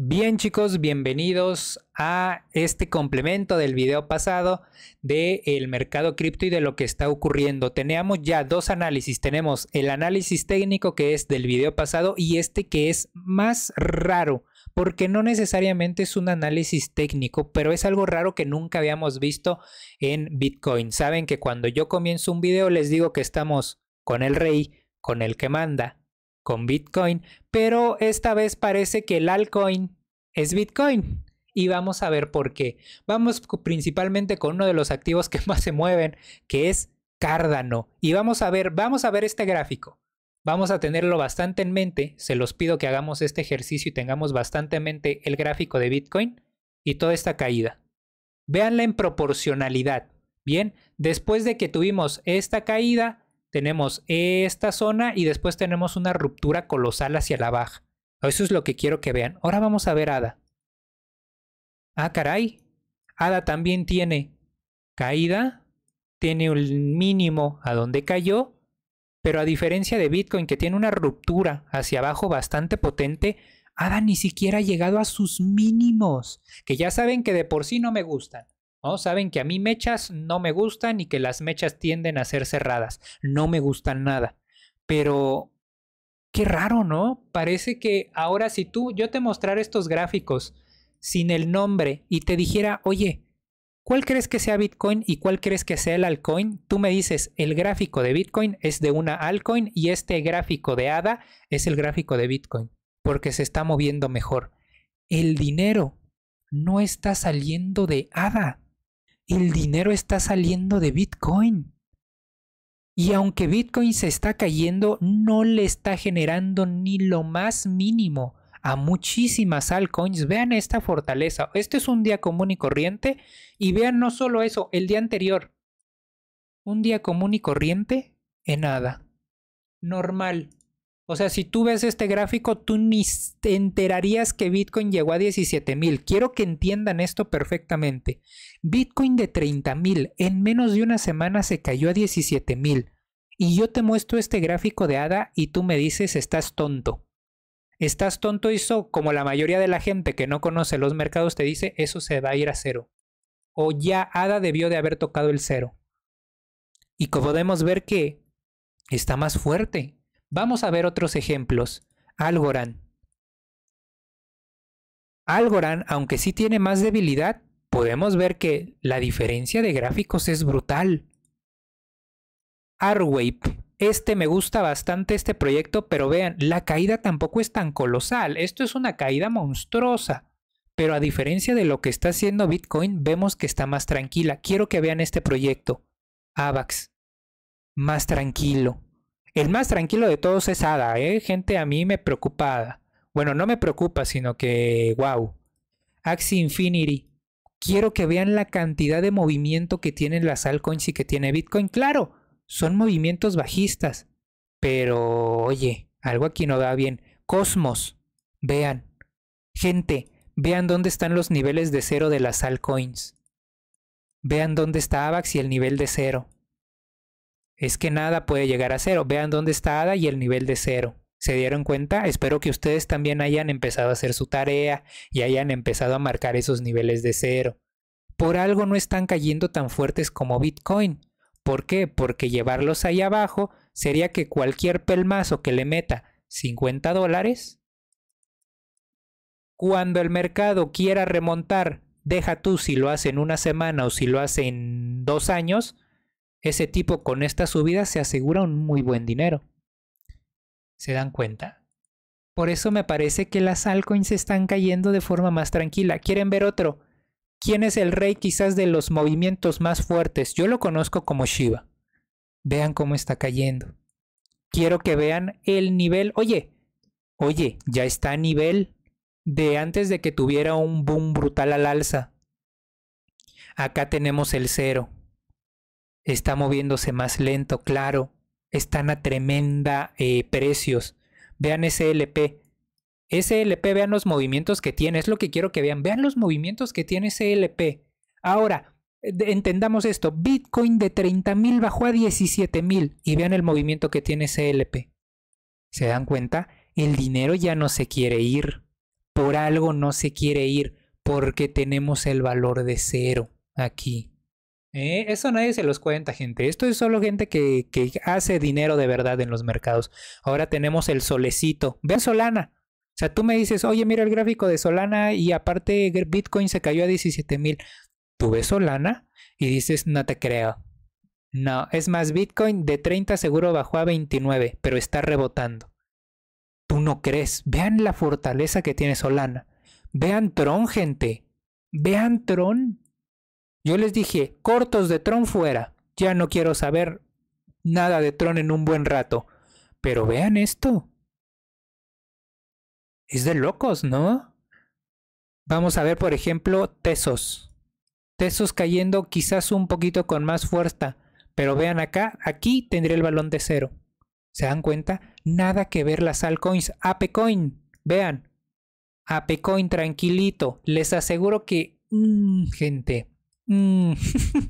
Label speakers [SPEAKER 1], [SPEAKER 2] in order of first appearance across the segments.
[SPEAKER 1] Bien chicos, bienvenidos a este complemento del video pasado del el mercado cripto y de lo que está ocurriendo. Tenemos ya dos análisis, tenemos el análisis técnico que es del video pasado y este que es más raro porque no necesariamente es un análisis técnico, pero es algo raro que nunca habíamos visto en Bitcoin. Saben que cuando yo comienzo un video les digo que estamos con el rey, con el que manda, con Bitcoin, pero esta vez parece que el altcoin es Bitcoin. Y vamos a ver por qué. Vamos principalmente con uno de los activos que más se mueven, que es Cardano. Y vamos a ver, vamos a ver este gráfico. Vamos a tenerlo bastante en mente. Se los pido que hagamos este ejercicio y tengamos bastante en mente el gráfico de Bitcoin y toda esta caída. Véanla en proporcionalidad. Bien, después de que tuvimos esta caída, tenemos esta zona y después tenemos una ruptura colosal hacia la baja. Eso es lo que quiero que vean. Ahora vamos a ver ADA. Ah, caray. ADA también tiene caída, tiene un mínimo a donde cayó, pero a diferencia de Bitcoin que tiene una ruptura hacia abajo bastante potente, ADA ni siquiera ha llegado a sus mínimos, que ya saben que de por sí no me gustan. Saben que a mí mechas no me gustan y que las mechas tienden a ser cerradas. No me gustan nada. Pero qué raro, ¿no? Parece que ahora si tú, yo te mostrara estos gráficos sin el nombre y te dijera, oye, ¿cuál crees que sea Bitcoin y cuál crees que sea el altcoin? Tú me dices, el gráfico de Bitcoin es de una altcoin y este gráfico de ADA es el gráfico de Bitcoin, porque se está moviendo mejor. El dinero no está saliendo de ADA, el dinero está saliendo de Bitcoin. Y aunque Bitcoin se está cayendo, no le está generando ni lo más mínimo a muchísimas altcoins. Vean esta fortaleza. Este es un día común y corriente. Y vean no solo eso, el día anterior. Un día común y corriente en nada. Normal. O sea, si tú ves este gráfico, tú ni te enterarías que Bitcoin llegó a $17,000. mil. Quiero que entiendan esto perfectamente. Bitcoin de $30,000 mil en menos de una semana se cayó a 17 mil. Y yo te muestro este gráfico de ADA y tú me dices, estás tonto. Estás tonto y eso, como la mayoría de la gente que no conoce los mercados te dice, eso se va a ir a cero. O ya ADA debió de haber tocado el cero. Y como podemos ver que está más fuerte, Vamos a ver otros ejemplos. Algorand. Algorand, aunque sí tiene más debilidad, podemos ver que la diferencia de gráficos es brutal. Arwave. Este me gusta bastante este proyecto, pero vean, la caída tampoco es tan colosal. Esto es una caída monstruosa. Pero a diferencia de lo que está haciendo Bitcoin, vemos que está más tranquila. Quiero que vean este proyecto. AVAX. Más tranquilo. El más tranquilo de todos es Ada, ¿eh? Gente, a mí me preocupa Ada. Bueno, no me preocupa, sino que, wow. Axi Infinity. Quiero que vean la cantidad de movimiento que tienen las altcoins y que tiene Bitcoin. Claro, son movimientos bajistas. Pero, oye, algo aquí no va bien. Cosmos, vean. Gente, vean dónde están los niveles de cero de las altcoins. Vean dónde está AVAX y el nivel de cero es que nada puede llegar a cero. Vean dónde está Ada y el nivel de cero. ¿Se dieron cuenta? Espero que ustedes también hayan empezado a hacer su tarea y hayan empezado a marcar esos niveles de cero. Por algo no están cayendo tan fuertes como Bitcoin. ¿Por qué? Porque llevarlos ahí abajo sería que cualquier pelmazo que le meta 50 dólares, cuando el mercado quiera remontar, deja tú si lo hace en una semana o si lo hace en dos años, ese tipo con esta subida se asegura un muy buen dinero. ¿Se dan cuenta? Por eso me parece que las altcoins están cayendo de forma más tranquila. ¿Quieren ver otro? ¿Quién es el rey quizás de los movimientos más fuertes? Yo lo conozco como Shiva. Vean cómo está cayendo. Quiero que vean el nivel. Oye, oye, ya está a nivel de antes de que tuviera un boom brutal al alza. Acá tenemos el cero está moviéndose más lento, claro, están a tremenda eh, precios. Vean ese LP. vean los movimientos que tiene, es lo que quiero que vean. Vean los movimientos que tiene SLP. Ahora, entendamos esto, Bitcoin de 30.000 bajó a 17.000 y vean el movimiento que tiene SLP. ¿Se dan cuenta? El dinero ya no se quiere ir. Por algo no se quiere ir porque tenemos el valor de cero aquí. Eh, eso nadie se los cuenta, gente. Esto es solo gente que, que, hace dinero de verdad en los mercados. Ahora tenemos el solecito. vean Solana. O sea, tú me dices, oye, mira el gráfico de Solana y aparte Bitcoin se cayó a 17 mil. Tú ves Solana y dices, no te creo. No, es más, Bitcoin de 30 seguro bajó a 29, pero está rebotando. Tú no crees. Vean la fortaleza que tiene Solana. Vean Tron, gente. Vean Tron. Yo les dije, cortos de Tron fuera. Ya no quiero saber nada de Tron en un buen rato. Pero vean esto. Es de locos, ¿no? Vamos a ver, por ejemplo, Tesos. Tesos cayendo quizás un poquito con más fuerza. Pero vean acá, aquí tendría el balón de cero. ¿Se dan cuenta? Nada que ver las altcoins. ApeCoin, vean. ApeCoin tranquilito. Les aseguro que... Mm, gente, Mm.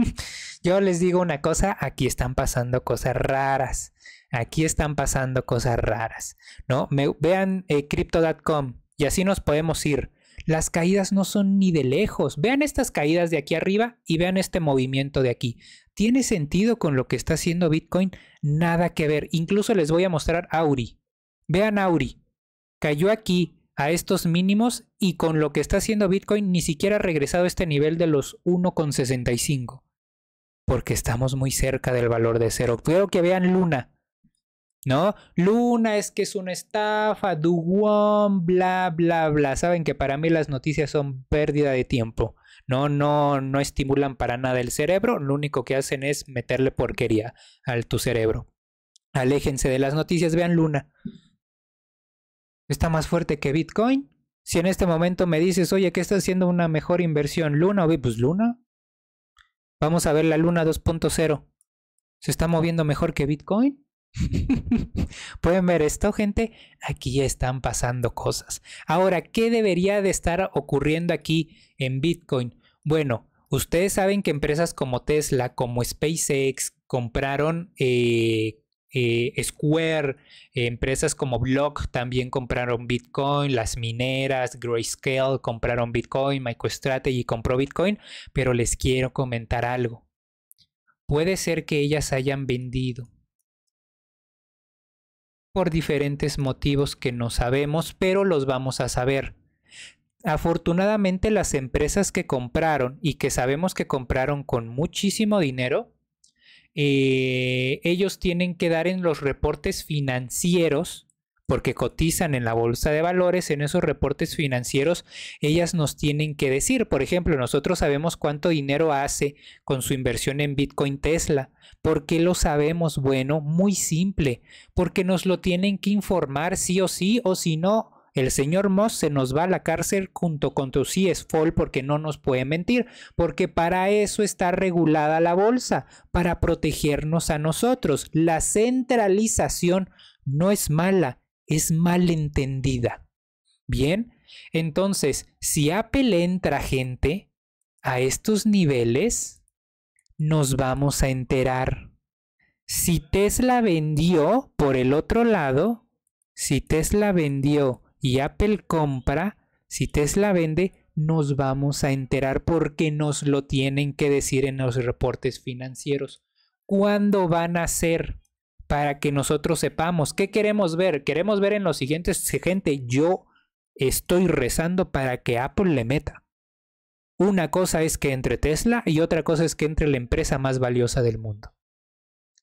[SPEAKER 1] Yo les digo una cosa, aquí están pasando cosas raras. Aquí están pasando cosas raras, ¿no? vean eh, crypto.com y así nos podemos ir. Las caídas no son ni de lejos. Vean estas caídas de aquí arriba y vean este movimiento de aquí. ¿Tiene sentido con lo que está haciendo Bitcoin? Nada que ver. Incluso les voy a mostrar Auri. Vean Auri. Cayó aquí, a estos mínimos y con lo que está haciendo Bitcoin ni siquiera ha regresado a este nivel de los 1,65. Porque estamos muy cerca del valor de cero. Quiero que vean Luna. ¿No? Luna es que es una estafa, Duwon, bla, bla, bla. Saben que para mí las noticias son pérdida de tiempo. No, no, no estimulan para nada el cerebro. Lo único que hacen es meterle porquería al tu cerebro. Aléjense de las noticias, vean Luna está más fuerte que Bitcoin. Si en este momento me dices, oye, ¿qué está haciendo una mejor inversión? ¿Luna o Pues Luna. Vamos a ver la Luna 2.0. ¿Se está moviendo mejor que Bitcoin? Pueden ver esto, gente. Aquí ya están pasando cosas. Ahora, ¿qué debería de estar ocurriendo aquí en Bitcoin? Bueno, ustedes saben que empresas como Tesla, como SpaceX, compraron eh, eh, Square, eh, empresas como Block también compraron Bitcoin, las mineras, Grayscale compraron Bitcoin, MicroStrategy compró Bitcoin, pero les quiero comentar algo. Puede ser que ellas hayan vendido por diferentes motivos que no sabemos, pero los vamos a saber. Afortunadamente las empresas que compraron y que sabemos que compraron con muchísimo dinero, eh, ellos tienen que dar en los reportes financieros, porque cotizan en la bolsa de valores, en esos reportes financieros, ellas nos tienen que decir, por ejemplo, nosotros sabemos cuánto dinero hace con su inversión en Bitcoin Tesla. ¿Por qué lo sabemos? Bueno, muy simple, porque nos lo tienen que informar sí o sí, o si no, el señor Moss se nos va a la cárcel junto con tu Foll porque no nos puede mentir, porque para eso está regulada la bolsa, para protegernos a nosotros. La centralización no es mala, es malentendida. Bien, entonces, si Apple entra gente a estos niveles, nos vamos a enterar. Si Tesla vendió por el otro lado, si Tesla vendió y Apple compra, si Tesla vende, nos vamos a enterar porque nos lo tienen que decir en los reportes financieros. ¿Cuándo van a ser? Para que nosotros sepamos. ¿Qué queremos ver? Queremos ver en los siguientes, gente, yo estoy rezando para que Apple le meta. Una cosa es que entre Tesla y otra cosa es que entre la empresa más valiosa del mundo.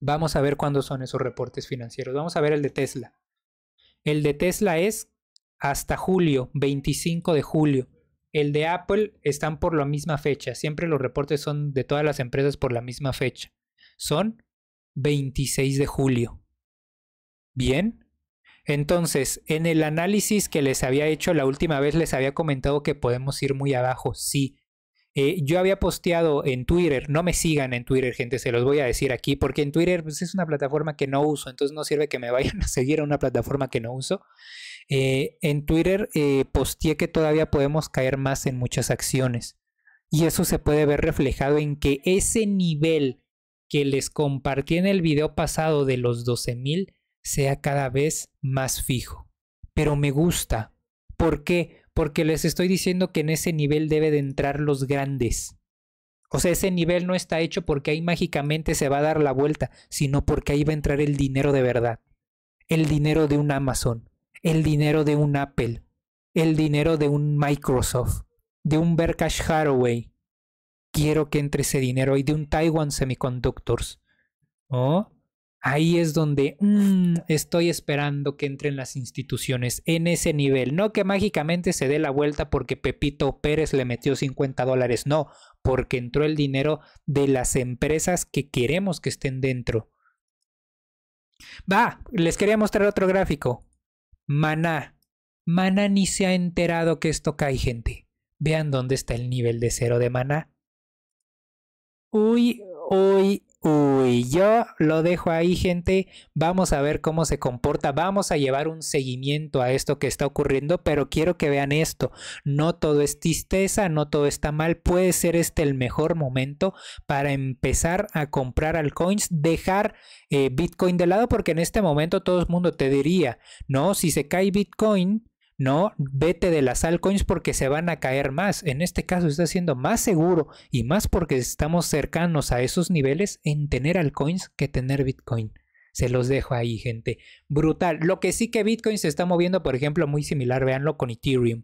[SPEAKER 1] Vamos a ver cuándo son esos reportes financieros. Vamos a ver el de Tesla. El de Tesla es hasta julio, 25 de julio. El de Apple están por la misma fecha. Siempre los reportes son de todas las empresas por la misma fecha. Son 26 de julio. Bien. Entonces, en el análisis que les había hecho la última vez, les había comentado que podemos ir muy abajo. Sí. Eh, yo había posteado en Twitter, no me sigan en Twitter, gente, se los voy a decir aquí, porque en Twitter pues, es una plataforma que no uso, entonces no sirve que me vayan a seguir a una plataforma que no uso. Eh, en Twitter eh, posteé que todavía podemos caer más en muchas acciones. Y eso se puede ver reflejado en que ese nivel que les compartí en el video pasado de los 12.000 sea cada vez más fijo. Pero me gusta. ¿Por qué? Porque les estoy diciendo que en ese nivel deben de entrar los grandes. O sea, ese nivel no está hecho porque ahí mágicamente se va a dar la vuelta, sino porque ahí va a entrar el dinero de verdad. El dinero de un Amazon, el dinero de un Apple, el dinero de un Microsoft, de un Berkshire Haraway. Quiero que entre ese dinero y de un Taiwan Semiconductors. ¿Oh? Ahí es donde mm, estoy esperando que entren las instituciones en ese nivel. No que mágicamente se dé la vuelta porque Pepito Pérez le metió 50 dólares. No, porque entró el dinero de las empresas que queremos que estén dentro. Va, les quería mostrar otro gráfico. Maná. Maná ni se ha enterado que esto cae, gente. Vean dónde está el nivel de cero de maná. Uy, uy... Uy, yo lo dejo ahí, gente. Vamos a ver cómo se comporta. Vamos a llevar un seguimiento a esto que está ocurriendo, pero quiero que vean esto. No todo es tristeza, no todo está mal. Puede ser este el mejor momento para empezar a comprar altcoins, dejar eh, Bitcoin de lado, porque en este momento todo el mundo te diría, no, si se cae Bitcoin, ¿no? Vete de las altcoins porque se van a caer más. En este caso está siendo más seguro y más porque estamos cercanos a esos niveles en tener altcoins que tener Bitcoin. Se los dejo ahí, gente. Brutal. Lo que sí que Bitcoin se está moviendo, por ejemplo, muy similar, véanlo con Ethereum.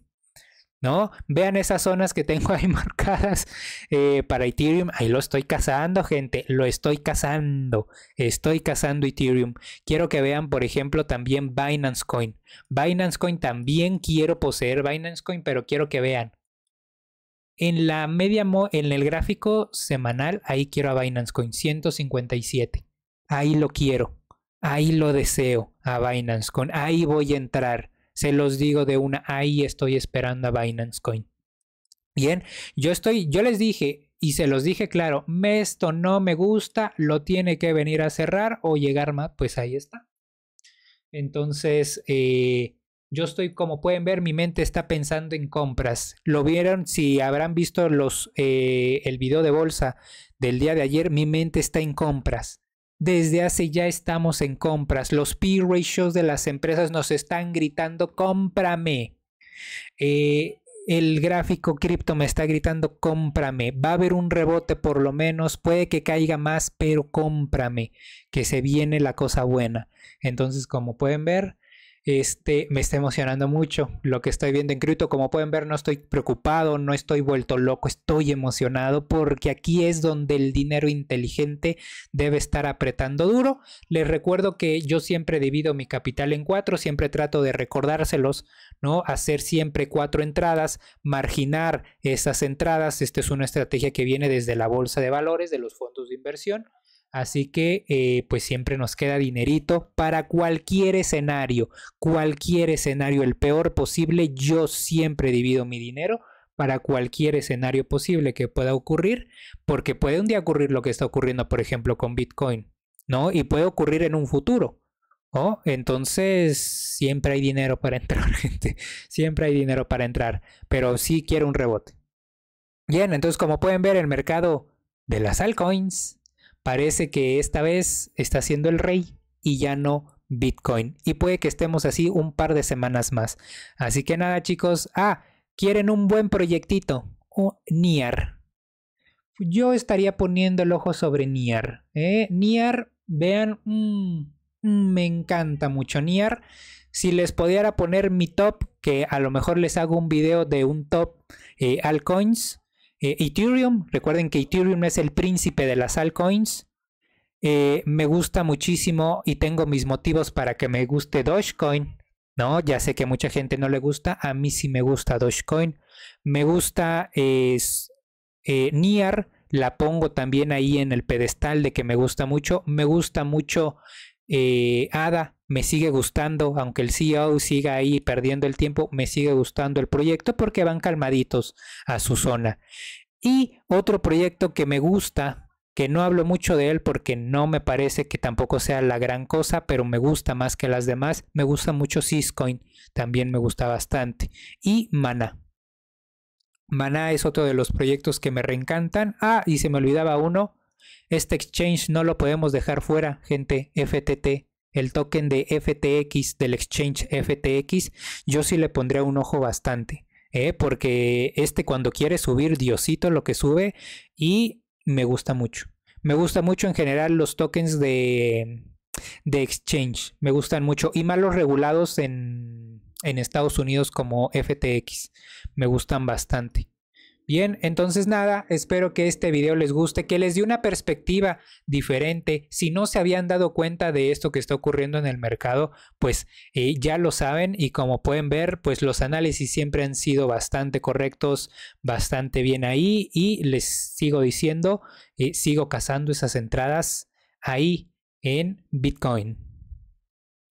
[SPEAKER 1] ¿no? Vean esas zonas que tengo ahí marcadas eh, para Ethereum. Ahí lo estoy cazando, gente. Lo estoy cazando. Estoy cazando Ethereum. Quiero que vean, por ejemplo, también Binance Coin. Binance Coin también quiero poseer Binance Coin, pero quiero que vean. En la media, en el gráfico semanal, ahí quiero a Binance Coin, 157. Ahí lo quiero. Ahí lo deseo a Binance Coin. Ahí voy a entrar. Se los digo de una, ahí estoy esperando a Binance Coin. Bien, yo estoy, yo les dije y se los dije claro, esto no me gusta, lo tiene que venir a cerrar o llegar más, pues ahí está. Entonces, eh, yo estoy, como pueden ver, mi mente está pensando en compras. Lo vieron, si habrán visto los, eh, el video de bolsa del día de ayer, mi mente está en compras. Desde hace ya estamos en compras. Los P-ratios de las empresas nos están gritando, cómprame. Eh, el gráfico cripto me está gritando, cómprame. Va a haber un rebote por lo menos, puede que caiga más, pero cómprame, que se viene la cosa buena. Entonces, como pueden ver, este me está emocionando mucho lo que estoy viendo en cripto. Como pueden ver, no estoy preocupado, no estoy vuelto loco, estoy emocionado porque aquí es donde el dinero inteligente debe estar apretando duro. Les recuerdo que yo siempre divido mi capital en cuatro, siempre trato de recordárselos, ¿no? Hacer siempre cuatro entradas, marginar esas entradas. Esta es una estrategia que viene desde la bolsa de valores, de los fondos de inversión. Así que eh, pues siempre nos queda dinerito para cualquier escenario, cualquier escenario, el peor posible, yo siempre divido mi dinero para cualquier escenario posible que pueda ocurrir, porque puede un día ocurrir lo que está ocurriendo, por ejemplo, con Bitcoin, ¿no? Y puede ocurrir en un futuro, ¿no? Entonces, siempre hay dinero para entrar, gente, siempre hay dinero para entrar, pero sí quiero un rebote. Bien, entonces como pueden ver, el mercado de las altcoins parece que esta vez está siendo el rey y ya no Bitcoin. Y puede que estemos así un par de semanas más. Así que nada chicos, ah, quieren un buen proyectito, o oh, NIAR. Yo estaría poniendo el ojo sobre NIAR. ¿eh? NIAR, vean, mm, mm, me encanta mucho NIAR. Si les pudiera poner mi top, que a lo mejor les hago un video de un top eh, altcoins, eh, Ethereum, recuerden que Ethereum es el príncipe de las altcoins. Eh, me gusta muchísimo y tengo mis motivos para que me guste Dogecoin. No, ya sé que mucha gente no le gusta, a mí sí me gusta Dogecoin. Me gusta es, eh, Niar, la pongo también ahí en el pedestal de que me gusta mucho. Me gusta mucho ADA, me sigue gustando, aunque el CEO siga ahí perdiendo el tiempo, me sigue gustando el proyecto porque van calmaditos a su zona. Y otro proyecto que me gusta, que no hablo mucho de él porque no me parece que tampoco sea la gran cosa, pero me gusta más que las demás, me gusta mucho Syscoin, también me gusta bastante, y Mana. Mana es otro de los proyectos que me reencantan. Ah, y se me olvidaba uno. Este exchange no lo podemos dejar fuera, gente. FTT el token de FTX, del exchange FTX, yo sí le pondría un ojo bastante. ¿eh? Porque este cuando quiere subir, Diosito lo que sube y me gusta mucho. Me gusta mucho en general los tokens de, exchange. Me gustan mucho y más los regulados en, en Estados Unidos como FTX. Me gustan bastante. Bien, entonces nada, espero que este video les guste, que les dé una perspectiva diferente. Si no se habían dado cuenta de esto que está ocurriendo en el mercado, pues eh, ya lo saben y como pueden ver, pues los análisis siempre han sido bastante correctos, bastante bien ahí y les sigo diciendo, eh, sigo cazando esas entradas ahí en Bitcoin.